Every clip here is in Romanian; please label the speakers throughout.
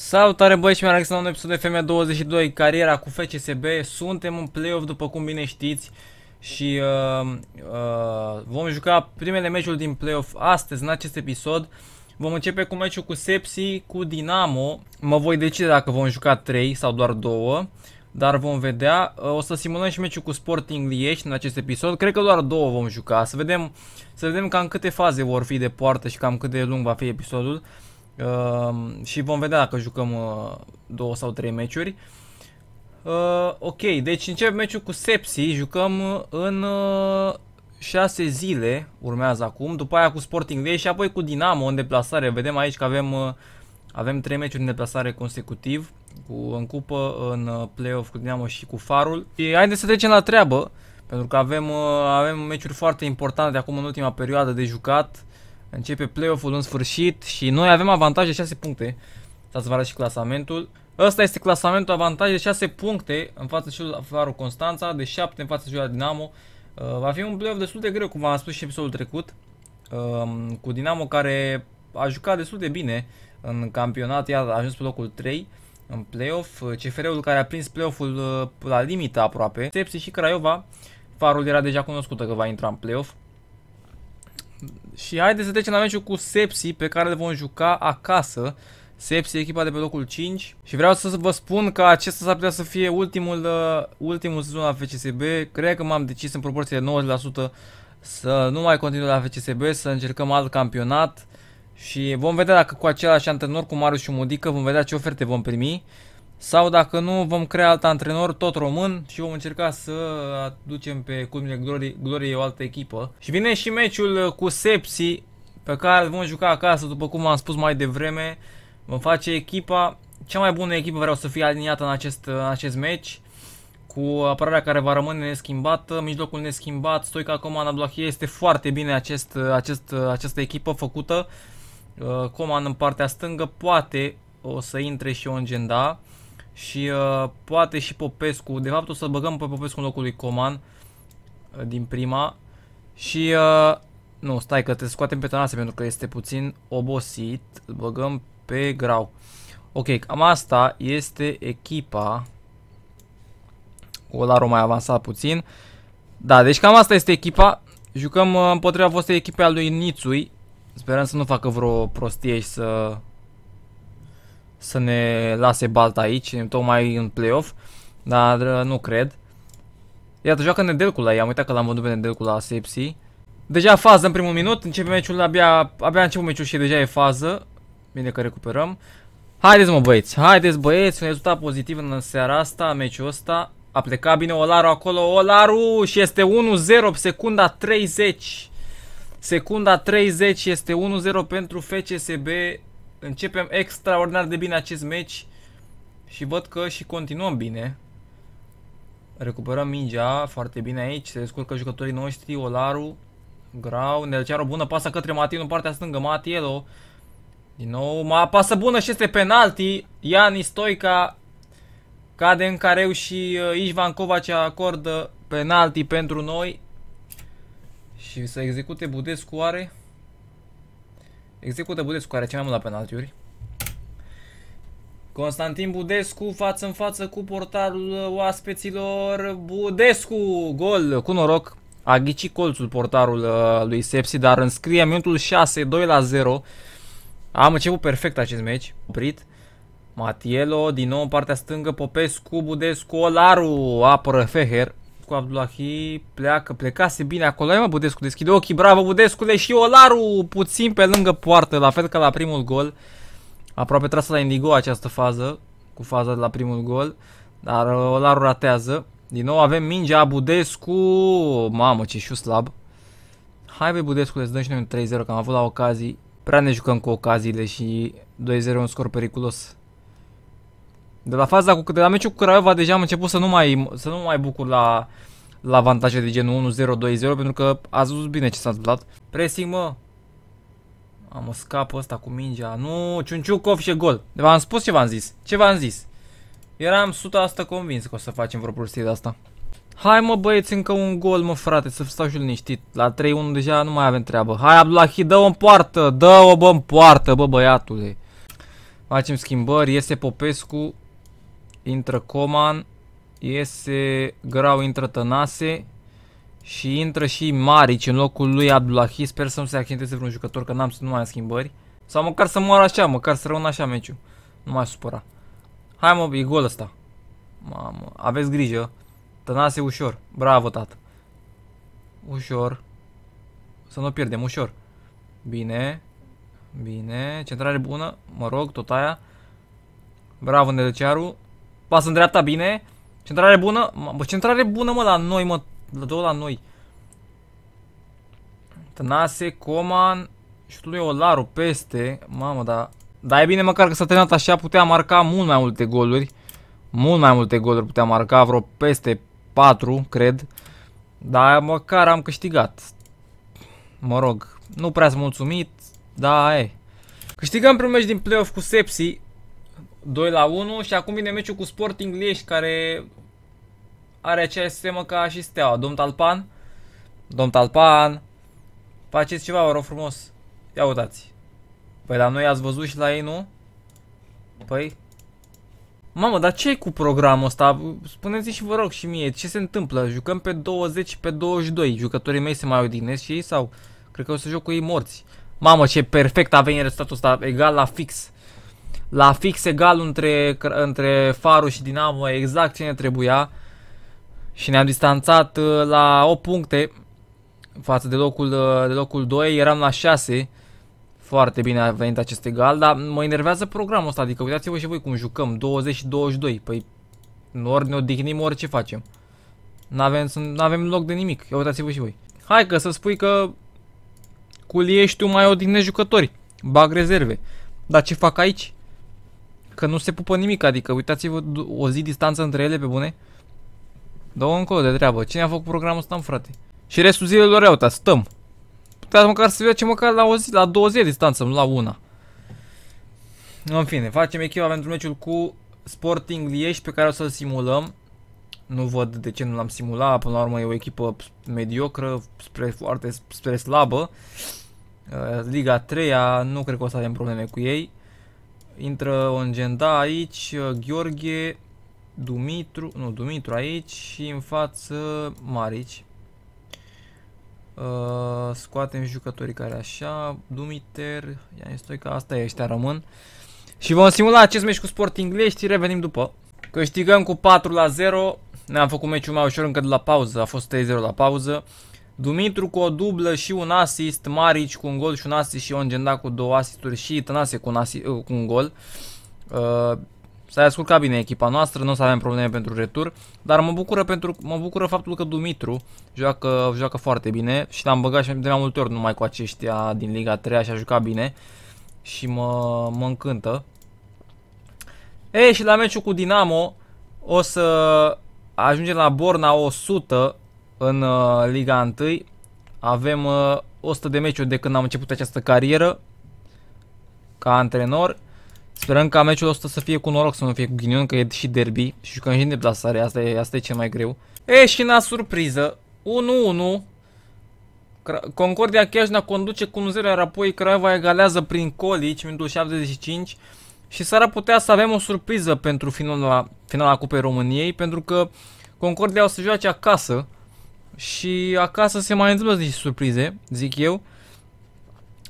Speaker 1: Salutare băi și mi-am regăsit un episod de FM22, cariera cu FCSB, suntem în play-off după cum bine știți și uh, uh, vom juca primele meciuri din play-off astăzi în acest episod. Vom începe cu meciul cu Sepsi, cu Dinamo, mă voi decide dacă vom juca 3 sau doar 2, dar vom vedea. Uh, o să simulăm și meciul cu Sporting Liege în acest episod, cred că doar 2 vom juca, să vedem, să vedem cam câte faze vor fi de poartă și cam cât de lung va fi episodul. Uh, Ehm, și vom vedea dacă jucăm uh, două sau trei meciuri. Uh, ok, deci încep meciul cu Sepsi, jucăm în uh, 6 zile, urmează acum, după aia cu Sporting Day și apoi cu Dinamo în deplasare. Vedem aici că avem, uh, avem 3 meciuri în deplasare consecutiv, cu, în cupă, în uh, playoff cu Dinamo și cu Farul. Și haideți să trecem la treabă, pentru că avem, uh, avem meciuri foarte importante acum în ultima perioadă de jucat. Începe play-off-ul în sfârșit și noi avem avantaje 6 puncte. Să-ți vă și clasamentul. Ăsta este clasamentul avantaje 6 puncte în fața celui Farul Constanța, de 7 în fața celui Dinamo. Uh, va fi un play-off destul de greu, cum am spus și episodul trecut, uh, cu Dinamo care a jucat destul de bine în campionat, iar a ajuns pe locul 3 în play-off, CFR-ul care a prins play-off-ul uh, la limită aproape, Sepsi și Craiova, Farul era deja cunoscută că va intra în play-off, și haideți să trecem la meciul cu Sepsi pe care le vom juca acasă. Sepsi, echipa de pe locul 5. Și vreau să vă spun că acesta s-ar putea să fie ultimul, uh, ultimul sezon al FCSB. Cred că m-am decis în proporție de 90% să nu mai continui la FCSB, să încercăm alt campionat. Și vom vedea dacă cu același antrenor, cu Marius și Mudică, vom vedea ce oferte vom primi. Sau dacă nu, vom crea alt antrenor, tot român și vom încerca să aducem pe culmile gloriei glorie o altă echipă. Și vine și meciul cu Sepsi pe care vom juca acasă, după cum am spus mai devreme. Vom face echipa, cea mai bună echipă vreau să fie aliniată în acest, în acest meci cu apărarea care va rămâne neschimbată, mijlocul neschimbat, Stoica Coman Abdullahie este foarte bine acest, acest, această echipă făcută. Uh, Coman în partea stângă poate o să intre și o îngenda și uh, poate și Popescu. De fapt o să băgăm pe Popescu în locul lui Coman uh, din prima și uh, nu, stai că te scoatem pe Tanase pentru că este puțin obosit. Băgăm pe grau. Ok, cam asta este echipa. Olaru mai avansat puțin. Da, deci cam asta este echipa. Jucăm uh, împotriva vostrei echipe al lui Nițui. Sperăm să nu facă vreo prostie și să să ne lase balta aici, tocmai în playoff, dar uh, nu cred. Iată, joacă la i-am uitat că l-am vândut pe Nedelcula la Sepsi. Deja fază în primul minut, începe meciul, abia, abia început meciul și deja e fază. Bine că recuperăm. Haideți mă băieți, haideți băieți, un rezultat pozitiv în seara asta, meciul ăsta. A plecat bine Olaru acolo, Olaru și este 1-0 secunda 30. Secunda 30 este 1-0 pentru FCSB Începem extraordinar de bine acest meci și văd că și continuăm bine. Recuperăm mingea foarte bine aici, se descurcă jucătorii noștri, Olaru, Grau, ne-ați o bună pasă către Matin în partea stângă, Matielo. Din nou, ma pasă bună și este penalti, Iani Stoica cade în careu și uh, Ișvan Covace acordă penalti pentru noi. Și să execute Budescu oare? Execută Budescu, care cea mai mult la penaltiuri. Constantin Budescu față în față cu portarul oaspeților. Budescu, gol cu noroc. A ghicit colțul portarul uh, lui Sepsi, dar înscrie minutul 6, 2 la 0. Am început perfect acest meci. Brit, Matielo, din nou în partea stângă, Popescu, Budescu, Olaru, apără Feher. Cu Abdulahi pleacă, plecase bine acolo. Ai mă, Budescu deschide ochii, bravo Budescu, și Olaru puțin pe lângă poartă, la fel ca la primul gol. Aproape trasă la Indigo această fază, cu faza de la primul gol, dar uh, Olaru ratează. Din nou avem mingea Budescu, mamă ce șu slab. Hai băi Budescu, să dăm și noi un 3-0, că am avut la ocazii. Prea ne jucăm cu ocaziile și 2-0 un scor periculos. De la faza cu de la meciul cu Craiova deja am început să nu mai să nu mai bucur la la avantaje de genul 1-0, 2-0 pentru că a zis bine ce s-a întâmplat. Pressing, mă. Am o scap ăsta cu mingea. Nu, Ciunciucov și gol. V-am spus ce v-am zis. Ce v-am zis? Eram 100% convins că o să facem vreo prostie de asta. Hai mă băieți, încă un gol mă frate, să stau și liniștit. La 3-1 deja nu mai avem treabă. Hai Abdulahi, dă-o în poartă, dă-o bă în poartă, bă băiatule. Facem schimbări, iese Popescu, Intră Coman, iese Grau, intră Tănase și intră și Maric în locul lui Abdullahi. Sper să nu se accenteze vreun jucător, că n-am să nu mai am schimbări. Sau măcar să moară așa, măcar să rămână așa meciul. Nu m-aș supăra. Hai mă, e gol ăsta. Mamă, aveți grijă. Tănase ușor. Bravo, tată. Ușor. Să nu pierdem, ușor. Bine. Bine. Centrare bună. Mă rog, tot aia. Bravo, Nedăcearu. Pas în dreapta bine. Centrare bună. Bă, centrare bună, mă, la noi, mă. La două la noi. Tănase, Coman. Șutul lui Olaru peste. Mamă, da. Dar e bine măcar că s-a terminat așa, putea marca mult mai multe goluri. Mult mai multe goluri putea marca, vreo peste 4, cred. Dar măcar am câștigat. Mă rog, nu prea sunt mulțumit, dar e. Câștigăm primul meci din playoff cu Sepsi, 2 la 1 și acum vine meciul cu Sporting Liești care are aceeași sistemă ca și Steaua. Domn Talpan, domn Talpan, faceți ceva, vă rog frumos. Ia uitați. Păi la noi ați văzut și la ei, nu? Păi... Mamă, dar ce cu programul ăsta? Spuneți și vă rog și mie, ce se întâmplă? Jucăm pe 20 pe 22. Jucătorii mei se mai odihnesc și ei sau... Cred că o să joc cu ei morți. Mamă, ce perfect a venit rezultatul ăsta, egal la fix la fix egal între, între Faru și Dinamo, exact ce ne trebuia. Și ne-am distanțat uh, la 8 puncte față de locul, uh, de locul 2, eram la 6. Foarte bine a venit acest egal, dar mă enervează programul ăsta, adică uitați-vă și voi cum jucăm, 20 și 22, păi ori ne odihnim, ori ce facem. N-avem -avem loc de nimic, uitați-vă și voi. Hai că să spui că cu Lieștiu mai odihnești jucători, bag rezerve, dar ce fac aici? Că nu se pupă nimic, adică uitați-vă o zi distanță între ele pe bune. Două încolo de treabă. Cine a făcut programul ăsta, frate? Și restul zilelor iau, stăm. Puteați măcar să ce măcar la o zi, la două zile distanță, nu la una. În fine, facem echipa pentru meciul cu Sporting Liege pe care o să-l simulăm. Nu văd de ce nu l-am simulat, până la urmă e o echipă mediocră, spre, foarte spre slabă. Uh, Liga 3 -a, nu cred că o să avem probleme cu ei. Intră Ongenda aici, Gheorghe, Dumitru, nu, Dumitru aici și în față Marici. Uh, scoatem jucătorii care așa, Dumiter, Ian că asta e, ăștia rămân. Și vom simula acest meci cu Sporting Lești, revenim după. Câștigăm cu 4 la 0, ne-am făcut meciul mai ușor încă de la pauză, a fost 3-0 la pauză. Dumitru cu o dublă și un asist, Marici cu un gol și un asist și Ongenda cu două asisturi și Tănase cu un, asist, uh, cu un gol. Uh, S-a descurcat bine echipa noastră, nu o să avem probleme pentru retur, dar mă bucură, pentru, mă bucură faptul că Dumitru joacă, joacă foarte bine și l-am băgat și de mai multe ori numai cu aceștia din Liga 3 și a jucat bine și mă, mă încântă. Ei, și la meciul cu Dinamo o să ajungem la Borna 100 în uh, Liga 1. Avem uh, 100 de meciuri de când am început această carieră ca antrenor. Sperăm ca meciul ăsta să fie cu noroc, să nu fie cu ghinion, că e și derby și jucăm și în deplasare, asta e, asta e cel mai greu. E, și na surpriză, 1-1, Concordia Chiajna conduce cu 1-0, iar apoi Craiova egalează prin Colici, minutul 75. Și s-ar putea să avem o surpriză pentru finala, finala Cupei României, pentru că Concordia o să joace acasă și acasă se mai întâmplă niște surprize, zic eu.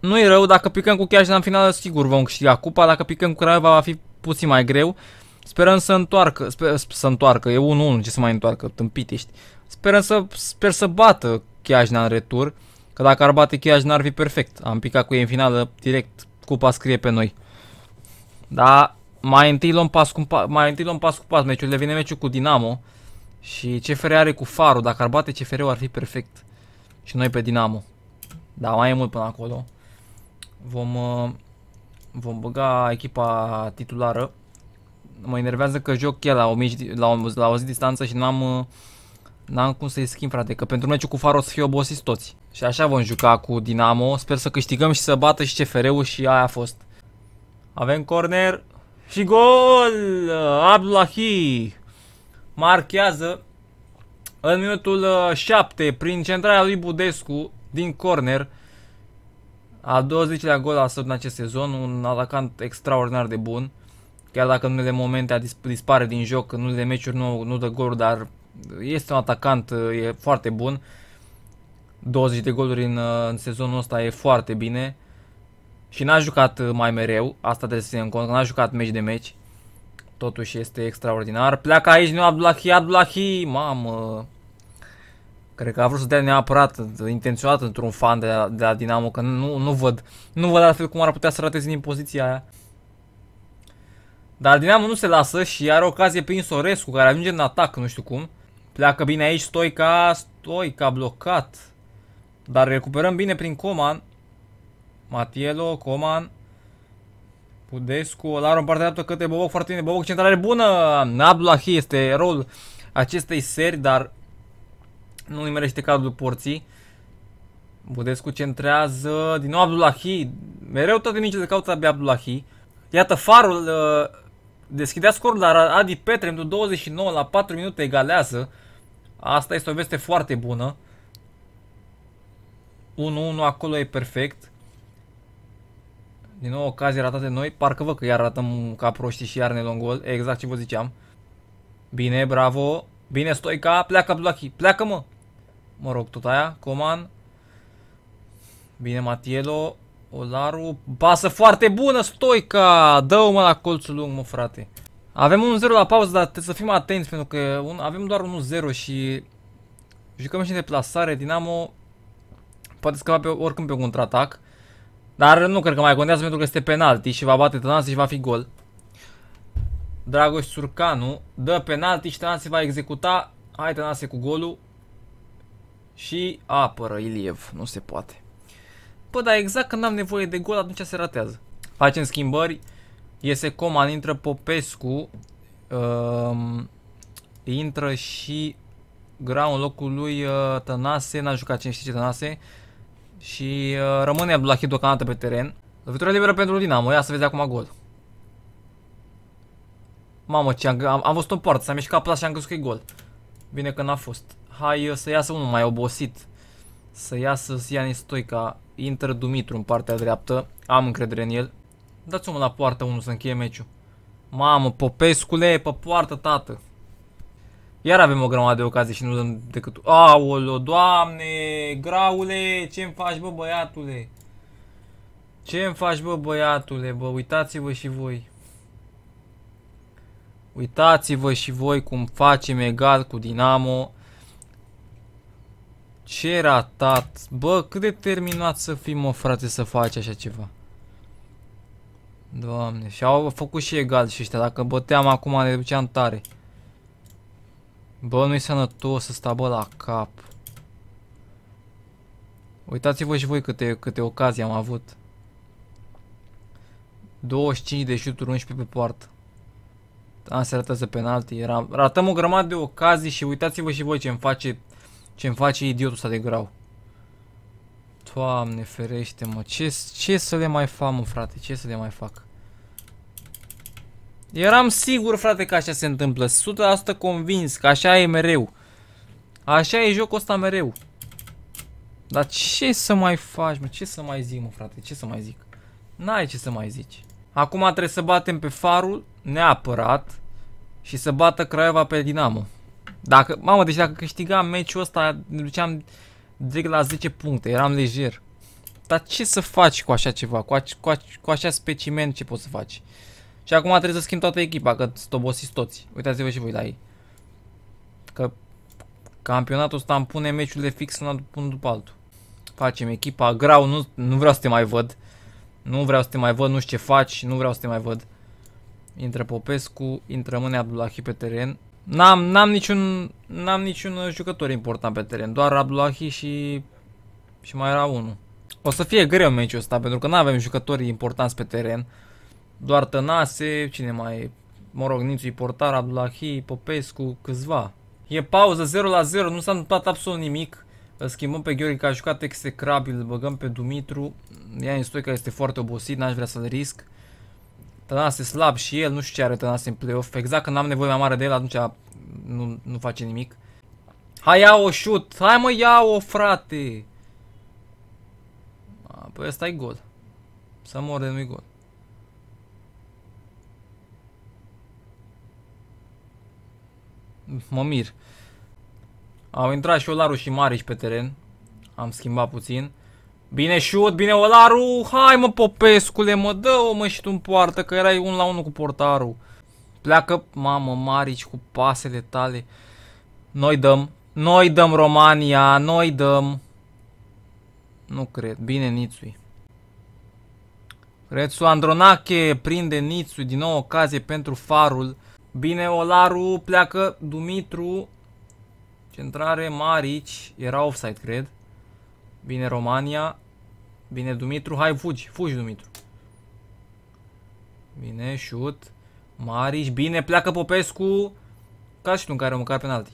Speaker 1: Nu e rău, dacă picăm cu Chiași în finală, sigur vom câștiga cupa, dacă picăm cu Craiova va fi puțin mai greu. Sperăm să întoarcă, sper, să întoarcă, e 1-1, ce să mai întoarcă, tâmpit ești. Sperăm să, sper să bată Chiajna în retur, că dacă ar bate Chiajna ar fi perfect. Am picat cu ei în finală, direct cupa scrie pe noi. Dar mai întâi luăm pas cu pas, mai întâi luăm pas cu pas, meciul, vine meciul cu Dinamo. Și CFR are cu farul, dacă ar bate CFR-ul ar fi perfect. Și noi pe Dinamo. Da, mai e mult până acolo. Vom, uh, vom băga echipa titulară. Mă enervează că joc chiar la o, mici, la o, la o zi distanță și n-am uh, n-am cum să-i schimb, frate, că pentru meciul cu Faro o să fie obosiți toți. Și așa vom juca cu Dinamo, sper să câștigăm și să bată și CFR-ul și aia a fost. Avem corner și gol! Abdullahi! marchează în minutul 7 uh, prin centrarea lui Budescu din corner. A 20-lea gol a în acest sezon, un atacant extraordinar de bun. Chiar dacă în unele momente dispare din joc, în unele meciuri nu, nu dă goluri, dar este un atacant, uh, e foarte bun. 20 de goluri în, uh, în sezonul ăsta e foarte bine. Și n-a jucat mai mereu, asta trebuie să în cont, n-a jucat meci de meci. Totuși este extraordinar. Pleacă aici, nu Abdulahi, Abdulahi! Mamă! Cred că a vrut să dea neapărat, intenționat într-un fan de la, de la Dinamo, că nu, nu văd, nu văd altfel cum ar putea să rateze din poziția aia. Dar Dinamo nu se lasă și are ocazie prin Sorescu, care ajunge în atac, nu știu cum. Pleacă bine aici, Stoica, Stoica blocat. Dar recuperăm bine prin Coman. Matielo, Coman. Pudescu, la în partea dreaptă către Boboc, foarte bine, Boboc centrare bună, Abdullahi este rol acestei seri, dar nu merește cadrul porții. Budescu centrează din nou Abdullahi, mereu toate mingile caută abia Abdullahi. Iată farul, uh, deschidea scorul, dar Adi Petre, în 29 la 4 minute egalează. Asta este o veste foarte bună. 1-1 acolo e perfect. Din nou ocazie ratate noi. Parcă vă că iar ratăm ca proștii și iar ne luăm gol. Exact ce vă ziceam. Bine, bravo. Bine, Stoica. Pleacă, Blachy, Pleacă, mă. Mă rog, tot aia. Coman. Bine, Matielo. Olaru. Pasă foarte bună, Stoica. Dă-o, mă, la colțul lung, mă, frate. Avem 1-0 la pauză, dar trebuie să fim atenți, pentru că un, avem doar 1-0 și jucăm și de plasare, Dinamo poate scăpa pe, oricând pe un contraatac. Dar nu cred că mai contează pentru că este penalti și va bate Tănase și va fi gol. Dragoș Surcanu dă penalti și Tănase va executa. Hai Tănase cu golul. Și apără Iliev. Nu se poate. Păi, dar exact când am nevoie de gol, atunci se ratează. Facem schimbări. Iese Coman, intră Popescu. Um, intră și Grau în locul lui uh, Tănase. N-a jucat cine știe ce Tănase. Uh, și uh, rămâne Blachid deocamdată pe teren. Lovitura liberă pentru Dinamo. Ia să vezi acum gol. Mamă, ce am, am, am văzut o poartă. S-a mișcat plas și am găsit că e gol. Bine că n-a fost. Hai uh, să iasă unul mai obosit. Să iasă Sianis Stoica. Intră Dumitru în partea dreaptă. Am încredere în el. Dați-o la poartă unul să încheie meciul. Mamă, Popescule, pe poartă, tată. Iar avem o grămadă de ocazie și nu dăm decât... Aolo, doamne, graule, ce-mi faci, bă, băiatule? Ce-mi faci, bă, băiatule, bă, uitați-vă și voi. Uitați-vă și voi cum facem egal cu Dinamo. Ce ratat, bă, cât de terminat să fim, o frate, să faci așa ceva. Doamne, și au făcut și egal și ăștia, dacă băteam acum ne duceam tare. Bă, nu-i sănătos să stă bă la cap. Uitați-vă și voi câte, câte ocazii am avut. 25 de șuturi, 11 pe poartă. Am se ratează penalti. Ratăm o grămadă de ocazii și uitați-vă și voi ce-mi face, ce face idiotul ăsta de grau. Doamne ferește mă, ce, ce să le mai fac mă frate, ce să le mai fac? Eram sigur, frate, că așa se întâmplă. 100% convins că așa e mereu. Așa e jocul ăsta mereu. Dar ce să mai faci, mă? Ce să mai zic, mă, frate? Ce să mai zic? N-ai ce să mai zici. Acum trebuie să batem pe farul neapărat și să bată Craiova pe Dinamo. Dacă, mamă, deci dacă câștigam meciul ăsta, ne duceam direct la 10 puncte, eram lejer. Dar ce să faci cu așa ceva, cu, a, cu, a, cu așa specimen ce poți să faci? Și acum trebuie să schimb toată echipa, că stobosiți toți. Uitați-vă și voi la ei. Că campionatul ăsta îmi pune meciurile fix unul după altul. Facem echipa, grau, nu, nu vreau să te mai văd. Nu vreau să te mai văd, nu știu ce faci, nu vreau să te mai văd. Intră Popescu, intră Mâne Abdullahi pe teren. N-am n-am niciun n-am niciun jucător important pe teren, doar Abdullahi și și mai era unul. O să fie greu meciul ăsta pentru că nu avem jucători importanți pe teren doar Tănase, cine mai e? Mă rog, Nițui Portar, Abdulahi, Popescu, câțiva. E pauză 0 la 0, nu s-a întâmplat absolut nimic. Îl schimbăm pe Gheorghe, că a jucat execrabil, îl băgăm pe Dumitru. N-ia în Stoica este foarte obosit, n-aș vrea să-l risc. Tănase slab și el, nu știu ce are Tănase în playoff. Exact când am nevoie mai mare de el, atunci nu, nu face nimic. Hai ia-o, shoot! Hai mă, ia-o, frate! păi ăsta e gol. Să mor de nu-i gol. mă mir. Au intrat și Olaru și Mariș pe teren. Am schimbat puțin. Bine șut, bine Olaru! Hai mă Popescule, mă dă-o mă și tu în poartă, că erai un la unul cu portarul. Pleacă, mamă, Marici cu pasele tale. Noi dăm, noi dăm România, noi dăm. Nu cred, bine Nițui. Rețu Andronache prinde Nițui, din nou ocazie pentru farul Bine, Olaru pleacă, Dumitru, centrare, Marici, era offside, cred. Bine, Romania, bine, Dumitru, hai, fugi, fugi, Dumitru. Bine, shoot, Marici, bine, pleacă Popescu, ca și tu în care măcar penalti.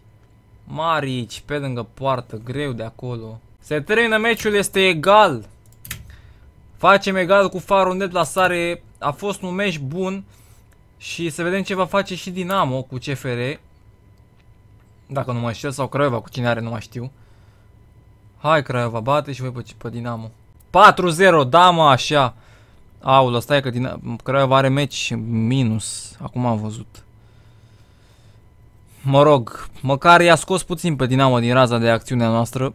Speaker 1: Marici, pe lângă poartă, greu de acolo. Se termină meciul, este egal. Facem egal cu farul net la sare. A fost un meci bun. Și să vedem ce va face și Dinamo cu CFR. Dacă nu mă știu, sau Craiova cu cine are, nu mai știu. Hai Craiova, bate și voi pe, pe Dinamo. 4-0, da mă, așa. Aulă, stai că din... Craiova are meci minus. Acum am văzut. Mă rog, măcar i-a scos puțin pe Dinamo din raza de acțiunea noastră.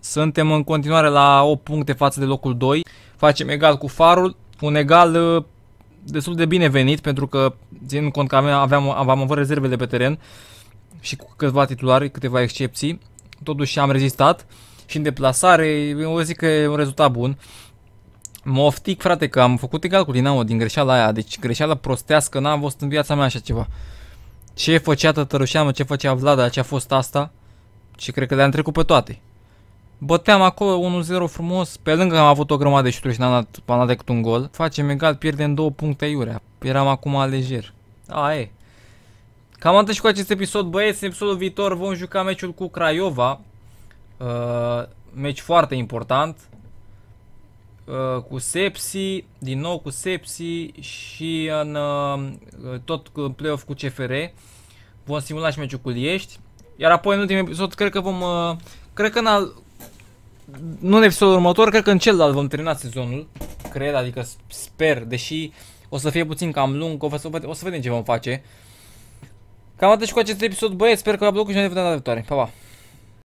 Speaker 1: Suntem în continuare la 8 puncte față de locul 2. Facem egal cu Farul. Un egal uh, destul de binevenit pentru că, ținând cont că aveam, aveam, aveam avut rezervele pe teren și cu câțiva titulari, câteva excepții, totuși am rezistat și în deplasare, eu zic că e un rezultat bun. Mă oftic, frate, că am făcut egal cu Dinamo din greșeala aia, deci greșeala prostească, n-am văzut în viața mea așa ceva. Ce făcea Tătărușeamă, ce făcea Vlada, ce a fost asta? Și cred că le-am trecut pe toate. Băteam acolo 1-0 frumos, pe lângă că am avut o grămadă de șuturi și n-am dat, am dat decât un gol. Facem egal, pierdem două puncte iurea. Eram acum alejer. A, e. Cam atât și cu acest episod, băieți. În episodul viitor vom juca meciul cu Craiova. Uh, meci foarte important. Uh, cu Sepsi, din nou cu Sepsi și în, uh, tot în play-off cu CFR. Vom simula și meciul cu Liești. Iar apoi în ultimul episod, cred că vom... Uh, cred că în al, nu în episodul următor, cred că în celălalt vom termina sezonul, cred, adică sper, deși o să fie puțin cam lung, o să, o să vedem ce vom face. Cam atât și cu acest episod, băieți, sper că v-a plăcut și ne vedem data viitoare. Pa, pa!